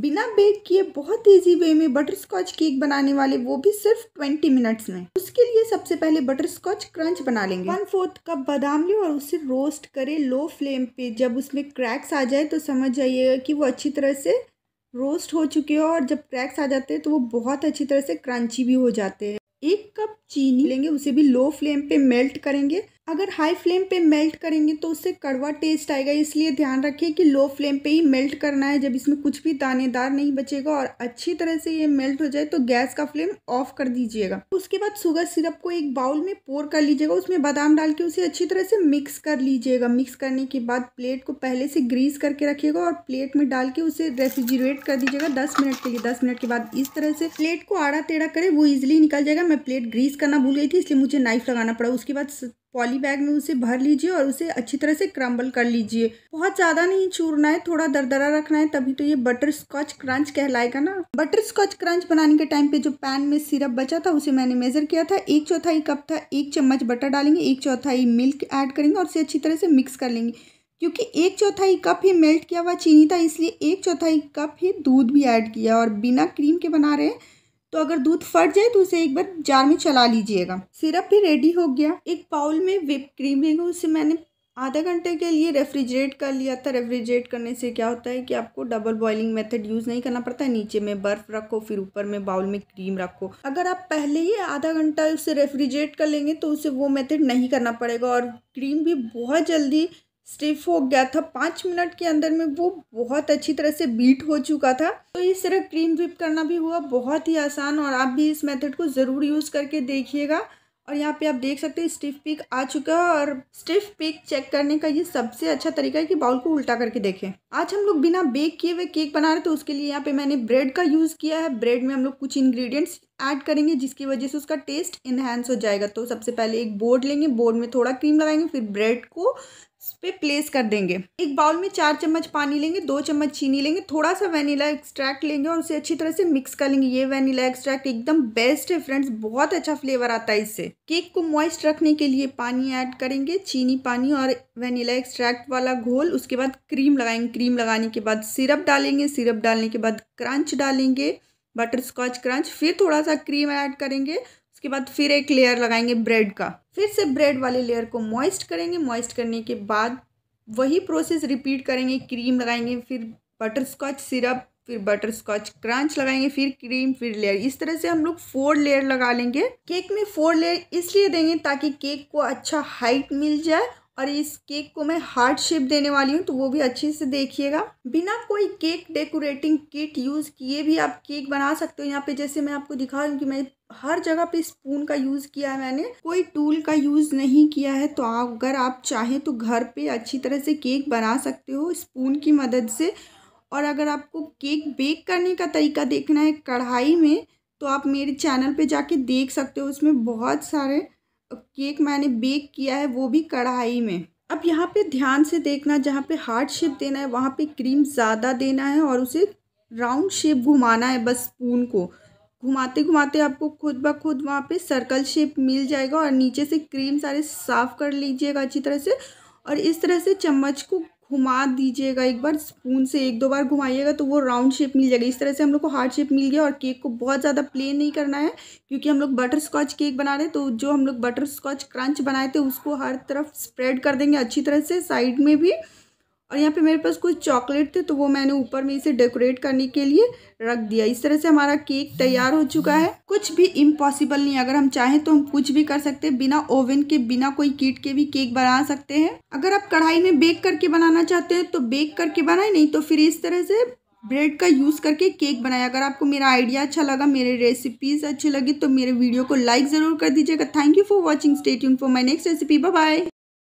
बिना बेक किए बहुत इजी वे में बटर स्कॉच केक बनाने वाले वो भी सिर्फ 20 मिनट्स में उसके लिए सबसे पहले बटर स्कॉच क्रंच बना लेंगे वन फोर्थ कप बादाम लें और उसे रोस्ट करें लो फ्लेम पे जब उसमें क्रैक्स आ जाए तो समझ जाइएगा कि वो अच्छी तरह से रोस्ट हो चुके हो और जब क्रैक्स आ जाते हैं तो वो बहुत अच्छी तरह से क्रंची भी हो जाते हैं एक कप चीनी लेंगे उसे भी लो फ्लेम पे मेल्ट करेंगे अगर हाई फ्लेम पे मेल्ट करेंगे तो उससे कड़वा टेस्ट आएगा इसलिए ध्यान रखिए कि लो फ्लेम पे ही मेल्ट करना है जब इसमें कुछ भी दानेदार नहीं बचेगा और अच्छी तरह से ये मेल्ट हो जाए तो गैस का फ्लेम ऑफ कर दीजिएगा उसके बाद शुगर सिरप को एक बाउल में पोर कर लीजिएगा उसमें बादाम डाल के उसे अच्छी तरह से मिक्स कर लीजिएगा मिक्स करने के बाद प्लेट को पहले से ग्रीस करके रखिएगा और प्लेट में डाल के उसे रेफ्रिजरेट कर दीजिएगा दस मिनट के लिए दस मिनट के बाद इस तरह से प्लेट को आड़ा टेढ़ा करें वो इजिली निकल जाएगा मैं प्लेट ग्रीस करना भूल गई थी इसलिए मुझे नाइफ लगाना पड़ा उसके बाद पॉली बैग में उसे भर लीजिए और उसे अच्छी तरह से क्रम्बल कर लीजिए बहुत ज़्यादा नहीं चूरना है थोड़ा दरदरा रखना है तभी तो ये बटर स्कॉच क्रंच कहलाएगा ना बटर स्कॉच क्रंच बनाने के टाइम पे जो पैन में सिरप बचा था उसे मैंने मेजर किया था एक चौथाई कप था एक चम्मच बटर डालेंगे एक चौथाई मिल्क ऐड करेंगे और उसे अच्छी तरह से मिक्स कर लेंगे क्योंकि एक चौथाई कप ही मेल्ट किया हुआ चीनी था इसलिए एक चौथाई कप ही दूध भी ऐड किया और बिना क्रीम के बना रहे हैं तो अगर दूध फट जाए तो उसे एक बार जार में चला लीजिएगा सिरप भी रेडी हो गया एक बाउल में विप क्रीम है उसे मैंने आधा घंटे के लिए रेफ्रिजरेट कर लिया था रेफ्रिजरेट करने से क्या होता है कि आपको डबल बॉइलिंग मेथड यूज़ नहीं करना पड़ता है नीचे में बर्फ़ रखो फिर ऊपर में बाउल में क्रीम रखो अगर आप पहले ही आधा घंटा उसे रेफ्रिजरेट कर लेंगे तो उसे वो मेथड नहीं करना पड़ेगा और क्रीम भी बहुत जल्दी स्टिफ हो गया था पाँच मिनट के अंदर में वो बहुत अच्छी तरह से बीट हो चुका था तो इस तरह क्रीम व्हिप करना भी हुआ बहुत ही आसान और आप भी इस मेथड को ज़रूर यूज़ करके देखिएगा और यहाँ पे आप देख सकते हैं स्टिफ पिक आ चुका है और स्टिफ पिक चेक करने का ये सबसे अच्छा तरीका है कि बाउल को उल्टा करके देखें आज हम लोग बिना बेक किए हुए केक बना रहे तो उसके लिए यहाँ पे मैंने ब्रेड का यूज़ किया है ब्रेड में हम लोग कुछ इंग्रेडिएंट्स ऐड करेंगे जिसकी वजह से उसका टेस्ट इन्हेंस हो जाएगा तो सबसे पहले एक बोर्ड लेंगे बोर्ड में थोड़ा क्रीम लगाएंगे फिर ब्रेड को इस पर प्लेस कर देंगे एक बाउल में चार चम्मच पानी लेंगे दो चम्मच चीनी लेंगे थोड़ा सा वेनीला एक्सट्रैक्ट लेंगे और उसे अच्छी तरह से मिक्स कर लेंगे ये वेनीला एक्सट्रैक्ट एकदम बेस्ट है फ्रेंड्स बहुत अच्छा फ्लेवर आता है इससे केक को मॉइस्ट रखने के लिए पानी ऐड करेंगे चीनी पानी और वेनीला एक्सट्रैक्ट वाला घोल उसके बाद क्रीम लगाएंगे क्रीम लगाने के बाद सिरप डालेंगे सिरप डालने के बाद क्रंच डालेंगे बटर स्कॉच क्रंच फिर थोड़ा सा क्रीम ऐड करेंगे उसके बाद फिर एक लेयर लगाएंगे ब्रेड का फिर से ब्रेड वाले लेयर को मॉइस्ट करेंगे मॉइस्ट करने के बाद वही प्रोसेस रिपीट करेंगे क्रीम लगाएंगे फिर बटर स्कॉच सिरप फिर बटर स्कॉच क्रंच लगाएंगे फिर क्रीम फिर लेयर इस तरह से हम लोग फोर लेयर लगा लेंगे केक में फोर लेयर इसलिए देंगे ताकि केक को अच्छा हाइट मिल जाए और इस केक को मैं हार्ट शेप देने वाली हूँ तो वो भी अच्छे से देखिएगा बिना कोई केक डेकोरेटिंग किट यूज़ किए भी आप केक बना सकते हो यहाँ पे जैसे मैं आपको दिखा रही हूँ कि मैं हर जगह पे स्पून का यूज़ किया है मैंने कोई टूल का यूज़ नहीं किया है तो आप अगर आप चाहें तो घर पे अच्छी तरह से केक बना सकते हो स्पून की मदद से और अगर आपको केक बेक करने का तरीका देखना है कढ़ाई में तो आप मेरे चैनल पर जाके देख सकते हो उसमें बहुत सारे केक मैंने बेक किया है वो भी कढ़ाई में अब यहाँ पे ध्यान से देखना जहाँ पे हार्ड शेप देना है वहाँ पे क्रीम ज़्यादा देना है और उसे राउंड शेप घुमाना है बस स्पून को घुमाते घुमाते आपको खुद ब खुद वहाँ पे सर्कल शेप मिल जाएगा और नीचे से क्रीम सारे साफ़ कर लीजिएगा अच्छी तरह से और इस तरह से चम्मच को घुमा दीजिएगा एक बार स्पून से एक दो बार घुमाइएगा तो वो राउंड शेप मिल जाएगा इस तरह से हम लोग को हार्ड शेप मिल गया और केक को बहुत ज़्यादा प्लेन नहीं करना है क्योंकि हम लोग बटर स्कॉच केक बना रहे हैं तो जो हम लोग बटर स्कॉच क्रंच बनाए थे उसको हर तरफ स्प्रेड कर देंगे अच्छी तरह से साइड में भी और यहाँ पे मेरे पास कुछ चॉकलेट थे तो वो मैंने ऊपर में इसे डेकोरेट करने के लिए रख दिया इस तरह से हमारा केक तैयार हो चुका है कुछ भी इम्पॉसिबल नहीं अगर हम चाहें तो हम कुछ भी कर सकते हैं बिना ओवन के बिना कोई कीट के भी केक बना सकते हैं अगर आप कढ़ाई में बेक करके बनाना चाहते हैं तो बेक करके बनाए नहीं तो फिर इस तरह से ब्रेड का यूज़ करके केक बनाया अगर आपको मेरा आइडिया अच्छा लगा मेरे रेसिपीज़ अच्छी लगी तो मेरे वीडियो को लाइक ज़रूर कर दीजिएगा thank you for watching state for my next recipe bye